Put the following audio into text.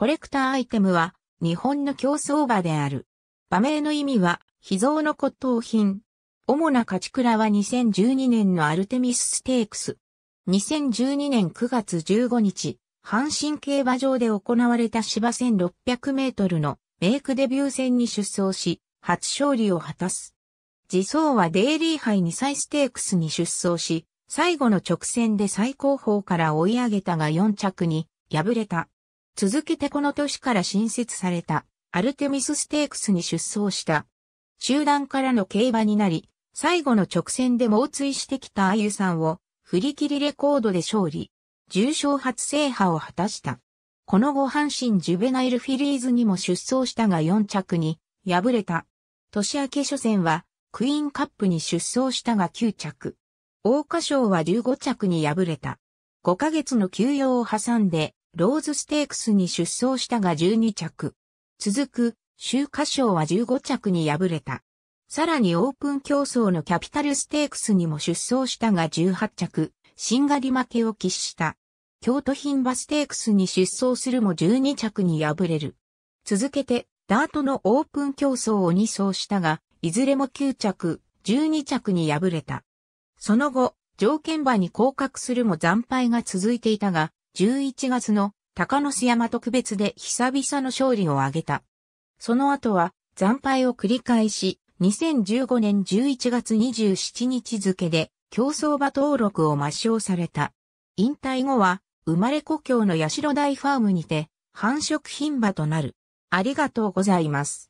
コレクターアイテムは、日本の競争馬である。馬名の意味は、秘蔵の骨董品。主な勝ち倉は2012年のアルテミスステークス。2012年9月15日、阪神競馬場で行われた芝1600メートルのメイクデビュー戦に出走し、初勝利を果たす。自走はデイリー杯2歳ステークスに出走し、最後の直線で最高峰から追い上げたが4着に敗れた。続けてこの年から新設されたアルテミスステークスに出走した。中団からの競馬になり、最後の直線で猛追してきたあゆさんを振り切りレコードで勝利。重賞初制覇を果たした。この後阪神ジュベナイルフィリーズにも出走したが4着に敗れた。年明け初戦はクイーンカップに出走したが9着。桜花賞は15着に敗れた。5ヶ月の休養を挟んでローズステークスに出走したが12着。続く、周華賞は15着に敗れた。さらにオープン競争のキャピタルステークスにも出走したが18着、しんがり負けを喫した。京都品馬ステークスに出走するも12着に敗れる。続けて、ダートのオープン競争を2走したが、いずれも9着、12着に敗れた。その後、条件馬に降格するも惨敗が続いていたが、11月の高野市山特別で久々の勝利を挙げた。その後は惨敗を繰り返し、2015年11月27日付で競争馬登録を抹消された。引退後は生まれ故郷の八代大ファームにて繁殖品馬となる。ありがとうございます。